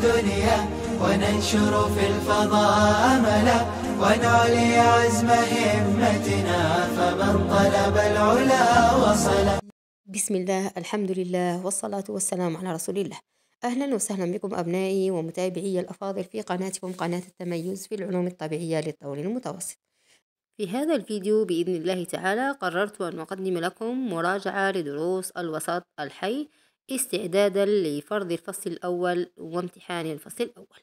الدنيا وننشر في الفضاء أملا ونعلي عزم همتنا فمن طلب العلا وصل بسم الله الحمد لله والصلاة والسلام على رسول الله أهلا وسهلا بكم أبنائي ومتابعي الأفاضل في قناتكم قناة التميز في العلوم الطبيعية للطول المتوسط في هذا الفيديو بإذن الله تعالى قررت أن أقدم لكم مراجعة لدروس الوسط الحي استعدادا لفرض الفصل الأول وامتحان الفصل الأول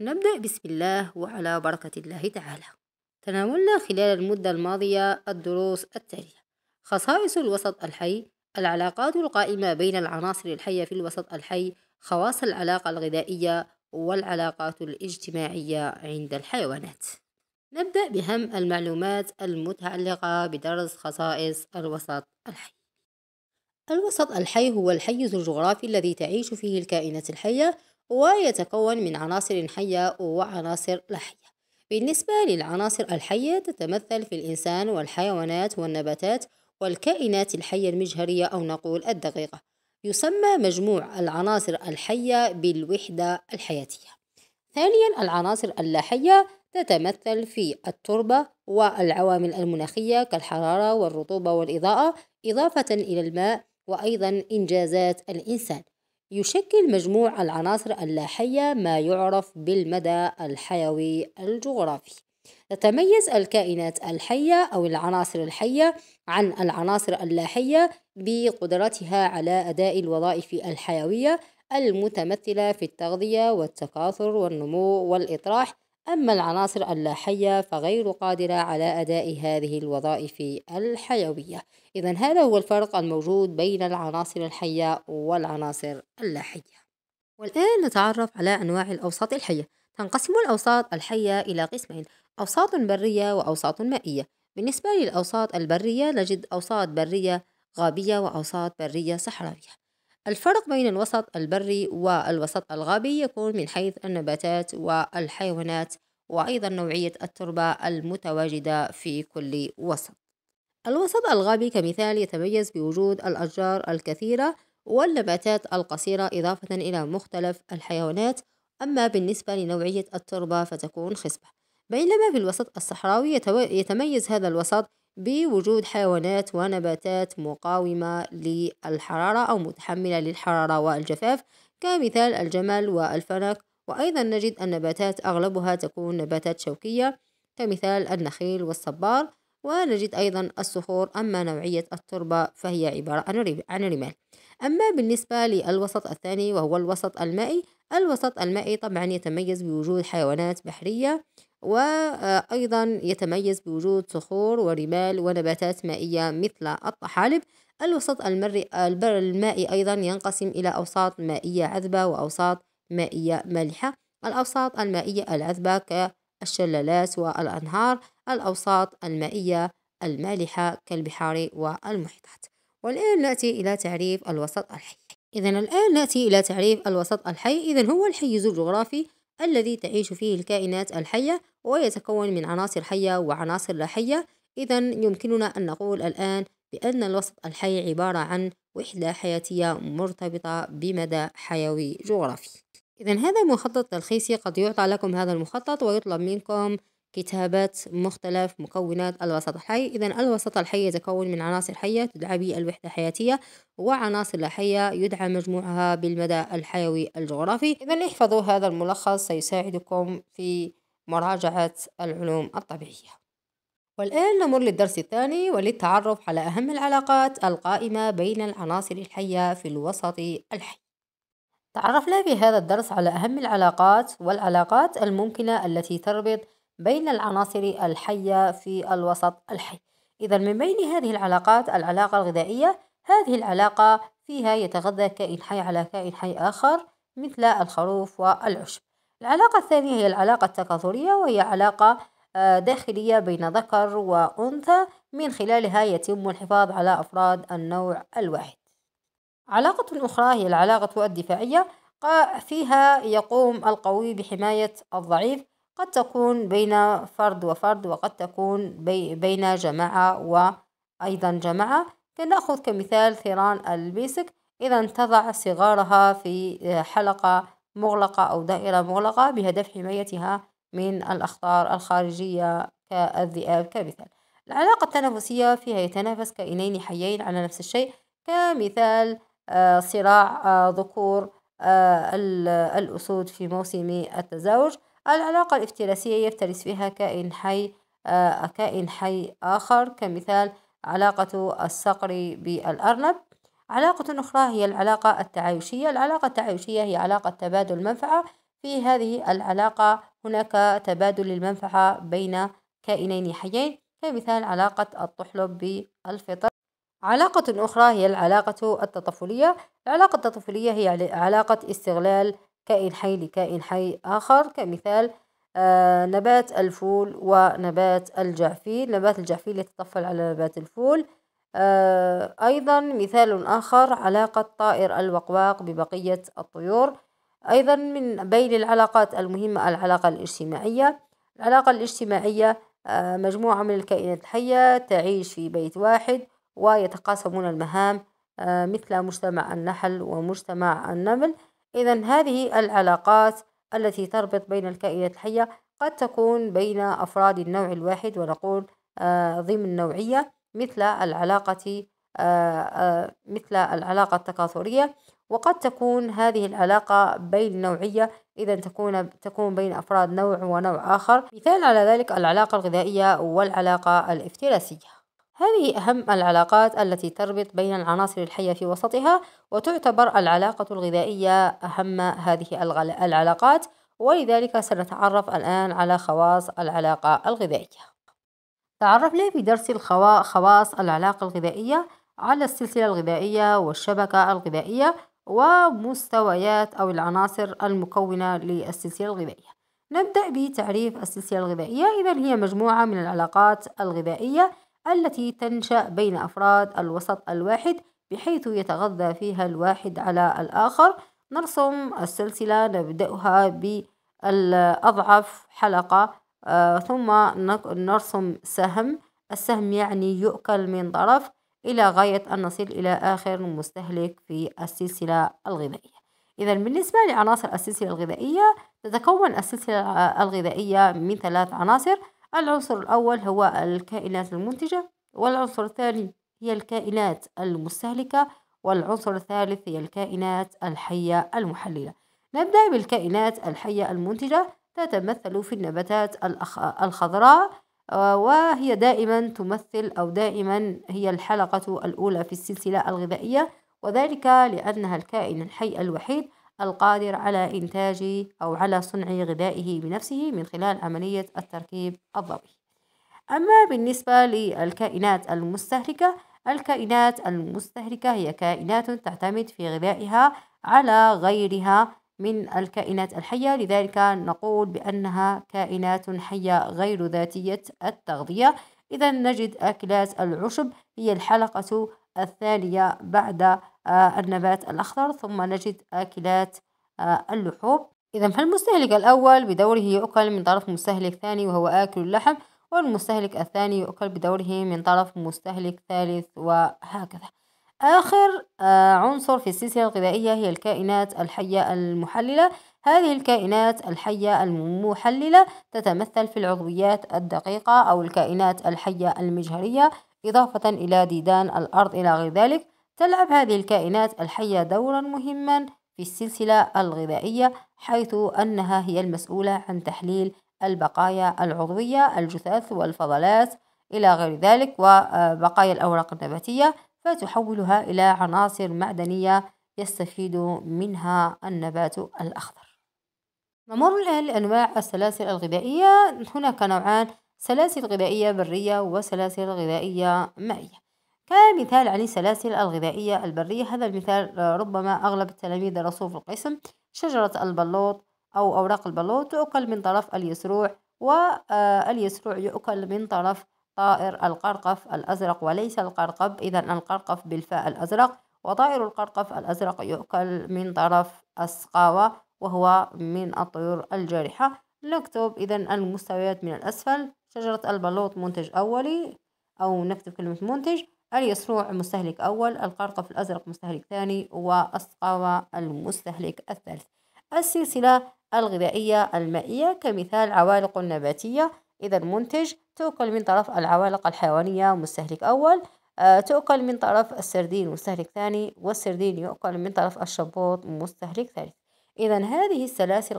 نبدأ بسم الله وعلى بركة الله تعالى تناولنا خلال المدة الماضية الدروس التالية خصائص الوسط الحي العلاقات القائمة بين العناصر الحية في الوسط الحي خواص العلاقة الغذائية والعلاقات الاجتماعية عند الحيوانات نبدأ بهم المعلومات المتعلقة بدرس خصائص الوسط الحي الوسط الحي هو الحيز الجغرافي الذي تعيش فيه الكائنات الحية ويتكون من عناصر حية وعناصر لا حية بالنسبة للعناصر الحية تتمثل في الإنسان والحيوانات والنباتات والكائنات الحية المجهرية أو نقول الدقيقة يسمى مجموع العناصر الحية بالوحدة الحياتية ثانيا العناصر اللاحية تتمثل في التربة والعوامل المناخية كالحرارة والرطوبة والإضاءة إضافة إلى الماء وأيضا إنجازات الإنسان يشكل مجموع العناصر اللاحية ما يعرف بالمدى الحيوي الجغرافي تتميز الكائنات الحية أو العناصر الحية عن العناصر اللاحية بقدرتها على أداء الوظائف الحيوية المتمثلة في التغذية والتكاثر والنمو والإطراح أما العناصر اللاحية فغير قادرة على أداء هذه الوظائف الحيوية إذا هذا هو الفرق الموجود بين العناصر الحية والعناصر اللاحية والآن نتعرف على أنواع الأوساط الحية تنقسم الأوساط الحية إلى قسمين أوساط برية وأوساط مائية بالنسبة للأوساط البرية نجد أوساط برية غابية وأوساط برية صحراوية الفرق بين الوسط البري والوسط الغابي يكون من حيث النباتات والحيوانات وأيضا نوعية التربة المتواجدة في كل وسط الوسط الغابي كمثال يتميز بوجود الأشجار الكثيرة والنباتات القصيرة إضافة إلى مختلف الحيوانات أما بالنسبة لنوعية التربة فتكون خصبة بينما في الوسط الصحراوي يتميز هذا الوسط بوجود حيوانات ونباتات مقاومة للحرارة أو متحملة للحرارة والجفاف كمثال الجمل والفنك وأيضا نجد النباتات أغلبها تكون نباتات شوكية كمثال النخيل والصبار ونجد أيضا الصخور أما نوعية التربة فهي عبارة عن رمال أما بالنسبة للوسط الثاني وهو الوسط المائي الوسط المائي طبعا يتميز بوجود حيوانات بحرية وأيضا يتميز بوجود صخور ورمال ونباتات مائية مثل الطحالب الوسط المري البر المائي أيضا ينقسم إلى أوساط مائية عذبة وأوساط مائية مالحة الأوساط المائية العذبة كالشلالات والأنهار الأوساط المائية المالحة كالبحار والمحيطات والآن نأتي إلى تعريف الوسط الحي إذا الآن نأتي إلى تعريف الوسط الحي إذا هو الحيز الجغرافي الذي تعيش فيه الكائنات الحية ويتكون من عناصر حية وعناصر لا حية إذا يمكننا أن نقول الآن بأن الوسط الحي عبارة عن وحدة حياتية مرتبطة بمدى حيوي جغرافي إذا هذا مخطط تلخيصي قد يعطى لكم هذا المخطط ويطلب منكم كتابات مختلف مكونات الوسط الحي إذا الوسط الحي يتكون من عناصر حية تدعى بالوحدة الحياتية وعناصر لا حية يدعى مجموعها بالمدى الحيوي الجغرافي إذا احفظوا هذا الملخص سيساعدكم في مراجعة العلوم الطبيعية والآن نمر للدرس الثاني وللتعرف على أهم العلاقات القائمة بين العناصر الحية في الوسط الحي تعرفنا في هذا الدرس على أهم العلاقات والعلاقات الممكنة التي تربط بين العناصر الحية في الوسط الحي إذا من بين هذه العلاقات العلاقة الغذائية هذه العلاقة فيها يتغذى كائن حي على كائن حي آخر مثل الخروف والعشب العلاقة الثانية هي العلاقة التكاثرية وهي علاقة آه، داخلية بين ذكر وأنثى من خلالها يتم الحفاظ على أفراد النوع الواحد علاقة أخرى هي العلاقة الدفاعية فيها يقوم القوي بحماية الضعيف قد تكون بين فرد وفرد وقد تكون بي بين جماعة وأيضا جماعة لنأخذ كمثال ثيران البيسك إذا تضع صغارها في آه، حلقة مغلقة أو دائرة مغلقة بهدف حمايتها من الأخطار الخارجية كالذئاب كمثال العلاقة التنافسية فيها يتنافس كائنين حيين على نفس الشيء كمثال آه، صراع آه، ذكور الأسود في موسم التزاوج العلاقة الافتراسية يفترس فيها كائن حي آه، كائن حي آخر كمثال علاقة الصقر بالأرنب علاقة أخرى هي العلاقة التعايشية العلاقة التعايشية هي علاقة تبادل منفعة في هذه العلاقة هناك تبادل المنفعة بين كائنين حيين كمثال علاقة الطحلب بالفطر علاقة أخرى هي العلاقة التطفلية العلاقة التطفلية هي علاقة استغلال كائن حي لكائن حي آخر كمثال آه نبات الفول ونبات الجعفيل نبات الجعفيل يتطفل على نبات الفول آه أيضا مثال آخر علاقة طائر الوقواق ببقية الطيور أيضا من بين العلاقات المهمة العلاقة الاجتماعية العلاقة الاجتماعية آه مجموعة من الكائنات الحية تعيش في بيت واحد ويتقاسمون المهام آه، مثل مجتمع النحل ومجتمع النمل إذا هذه العلاقات التي تربط بين الكائنات الحية قد تكون بين أفراد النوع الواحد ونقول آه، ضمن نوعية مثل العلاقة آه، آه، مثل العلاقة التكاثرية وقد تكون هذه العلاقة بين نوعية إذا تكون تكون بين أفراد نوع ونوع آخر مثال على ذلك العلاقة الغذائية والعلاقة الافتراسية هذه أهم العلاقات التي تربط بين العناصر الحية في وسطها وتعتبر العلاقة الغذائية أهم هذه العلاقات ولذلك سنتعرف الآن على خواص العلاقة الغذائية تعرفنا في درس خواص العلاقة الغذائية على السلسلة الغذائية والشبكة الغذائية ومستويات أو العناصر المكونة للسلسلة الغذائية نبدأ بتعريف السلسلة الغذائية إذا هي مجموعة من العلاقات الغذائية التي تنشأ بين أفراد الوسط الواحد بحيث يتغذى فيها الواحد على الآخر نرسم السلسلة نبدأها بالأضعف حلقة آه، ثم نرسم سهم السهم يعني يؤكل من طرف إلى غاية أن نصل إلى آخر مستهلك في السلسلة الغذائية إذا بالنسبة لعناصر السلسلة الغذائية تتكون السلسلة الغذائية من ثلاث عناصر العنصر الأول هو الكائنات المنتجة والعنصر الثاني هي الكائنات المستهلكة والعنصر الثالث هي الكائنات الحية المحللة نبدأ بالكائنات الحية المنتجة تتمثل في النباتات الخضراء آه، وهي دائما تمثل أو دائما هي الحلقة الأولى في السلسلة الغذائية وذلك لأنها الكائن الحي الوحيد القادر على إنتاج أو على صنع غذائه بنفسه من خلال عملية التركيب الضوئي أما بالنسبة للكائنات المستهلكة الكائنات المستهلكة هي كائنات تعتمد في غذائها على غيرها من الكائنات الحية لذلك نقول بأنها كائنات حية غير ذاتية التغذية إذا نجد أكلات العشب هي الحلقة الثانية بعد آه، النبات الأخضر ثم نجد آكلات آه، اللحوم إذا فالمستهلك الأول بدوره يؤكل من طرف مستهلك ثاني وهو آكل اللحم والمستهلك الثاني يؤكل بدوره من طرف مستهلك ثالث وهكذا آخر آه، عنصر في السلسلة الغذائية هي الكائنات الحية المحللة هذه الكائنات الحية المحللة تتمثل في العضويات الدقيقة أو الكائنات الحية المجهرية إضافة إلى ديدان الأرض إلى غير ذلك تلعب هذه الكائنات الحية دورا مهما في السلسلة الغذائية حيث أنها هي المسؤولة عن تحليل البقايا العضوية الجثث والفضلات إلى غير ذلك وبقايا الأوراق النباتية فتحولها إلى عناصر معدنية يستفيد منها النبات الأخضر نمر الآن لأنواع السلاسل الغذائية هناك نوعان سلاسل غذائية برية وسلاسل غذائية مائية كمثال عن السلاسل الغذائية البرية هذا المثال ربما أغلب التلاميذ درسوه في القسم شجرة البلوط أو أوراق البلوط تؤكل من طرف اليسروع واليسروع آه، يؤكل من طرف طائر القرقف الأزرق وليس القرقب إذا القرقف بالفاء الأزرق وطائر القرقف الأزرق يؤكل من طرف السقاوة وهو من الطيور الجارحة نكتب إذا المستويات من الأسفل شجرة البلوط منتج أولي أو نكتب كلمة منتج اليسروع مستهلك أول القرقف الأزرق مستهلك ثاني والصقاوة المستهلك الثالث السلسلة الغذائية المائية كمثال عوالق نباتية إذا المنتج تؤكل من طرف العوالق الحيوانية مستهلك أول آه، تؤكل من طرف السردين مستهلك ثاني والسردين يؤكل من طرف الشبوط مستهلك ثالث إذا هذه السلاسل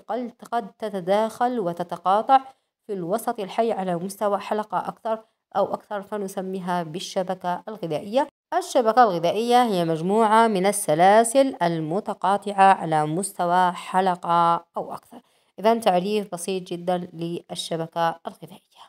قد تتداخل وتتقاطع في الوسط الحي على مستوى حلقة أكثر أو أكثر فنسميها بالشبكة الغذائية الشبكة الغذائية هي مجموعة من السلاسل المتقاطعة على مستوى حلقة أو أكثر إذا تعريف بسيط جدا للشبكة الغذائية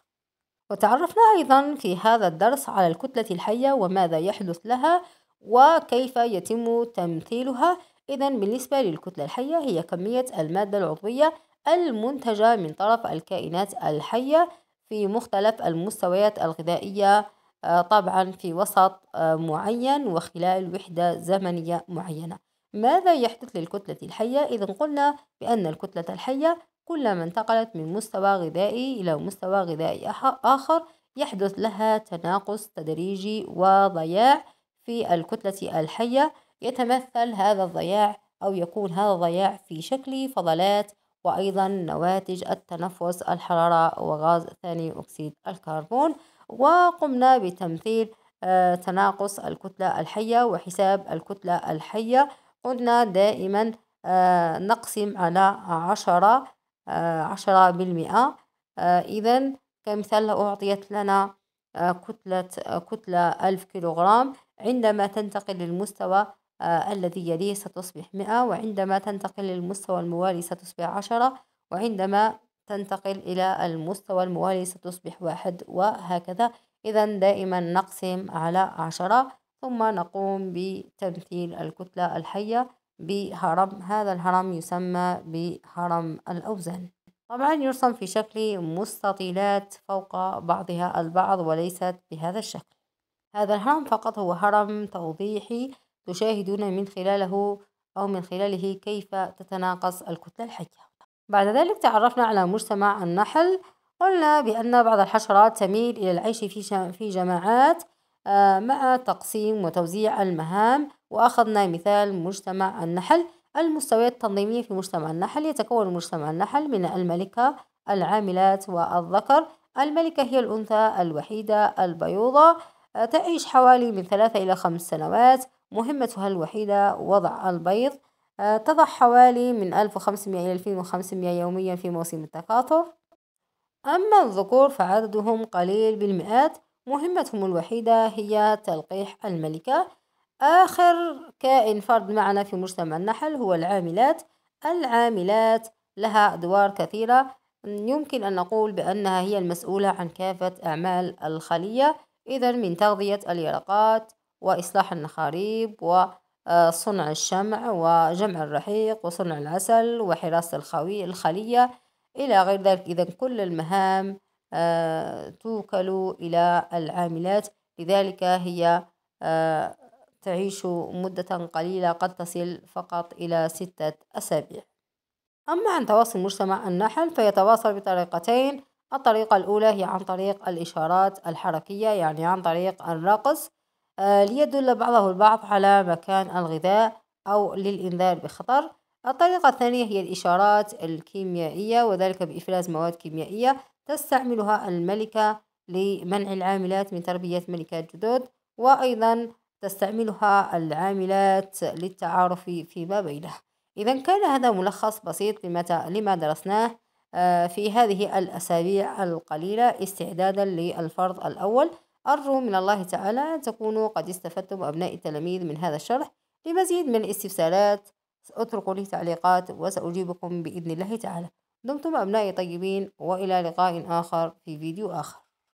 وتعرفنا أيضا في هذا الدرس على الكتلة الحية وماذا يحدث لها وكيف يتم تمثيلها إذا بالنسبة للكتلة الحية هي كمية المادة العضوية المنتجة من طرف الكائنات الحية في مختلف المستويات الغذائية آه، طبعا في وسط آه، معين وخلال وحدة زمنية معينة ماذا يحدث للكتلة الحية؟ إذا قلنا بأن الكتلة الحية كلما انتقلت من مستوى غذائي إلى مستوى غذائي آخر يحدث لها تناقص تدريجي وضياع في الكتلة الحية يتمثل هذا الضياع أو يكون هذا الضياع في شكل فضلات وأيضا نواتج التنفس الحرارة وغاز ثاني أكسيد الكربون وقمنا بتمثيل آه، تناقص الكتلة الحية وحساب الكتلة الحية قلنا دائما آه، نقسم على عشرة آه، عشرة بالمئة إذا كمثال أعطيت لنا كتلة كتلة ألف كيلوغرام عندما تنتقل للمستوى آه، الذي يليه ستصبح مئة وعندما تنتقل للمستوى الموالي ستصبح عشرة وعندما تنتقل إلى المستوى الموالي ستصبح واحد وهكذا إذا دائما نقسم على عشرة ثم نقوم بتمثيل الكتلة الحية بهرم هذا الهرم يسمى بهرم الأوزان طبعا يرسم في شكل مستطيلات فوق بعضها البعض وليست بهذا الشكل هذا الهرم فقط هو هرم توضيحي تشاهدون من خلاله أو من خلاله كيف تتناقص الكتلة الحية بعد ذلك تعرفنا على مجتمع النحل قلنا بأن بعض الحشرات تميل إلى العيش في في جماعات آه، مع تقسيم وتوزيع المهام وأخذنا مثال مجتمع النحل المستويات التنظيمية في مجتمع النحل يتكون مجتمع النحل من الملكة العاملات والذكر الملكة هي الأنثى الوحيدة البيوضة آه، تعيش حوالي من ثلاثة إلى خمس سنوات مهمتها الوحيدة وضع البيض آه، تضع حوالي من 1500 إلى 2500 يوميا في موسم التكاثر أما الذكور فعددهم قليل بالمئات مهمتهم الوحيدة هي تلقيح الملكة آخر كائن فرد معنا في مجتمع النحل هو العاملات العاملات لها أدوار كثيرة يمكن أن نقول بأنها هي المسؤولة عن كافة أعمال الخلية إذا من تغذية اليرقات وإصلاح النخاريب وصنع آه، الشمع وجمع الرحيق وصنع العسل وحراسة الخلية إلى غير ذلك إذا كل المهام آه، توكل إلى العاملات لذلك هي آه، تعيش مدة قليلة قد تصل فقط إلى ستة أسابيع أما عن تواصل مجتمع النحل فيتواصل بطريقتين الطريقة الأولى هي عن طريق الإشارات الحركية يعني عن طريق الرقص آه، ليدل بعضه البعض على مكان الغذاء أو للإنذار بخطر الطريقة الثانية هي الإشارات الكيميائية وذلك بإفراز مواد كيميائية تستعملها الملكة لمنع العاملات من تربية ملكات جدد وأيضا تستعملها العاملات للتعارف فيما بينه إذا كان هذا ملخص بسيط لما درسناه آه، في هذه الأسابيع القليلة استعدادا للفرض الأول أرجو من الله تعالى أن تكونوا قد استفدتم أبناء التلاميذ من هذا الشرح لمزيد من الاستفسارات اتركوا لي تعليقات وسأجيبكم بإذن الله تعالى دمتم أبنائي طيبين وإلى لقاء آخر في فيديو آخر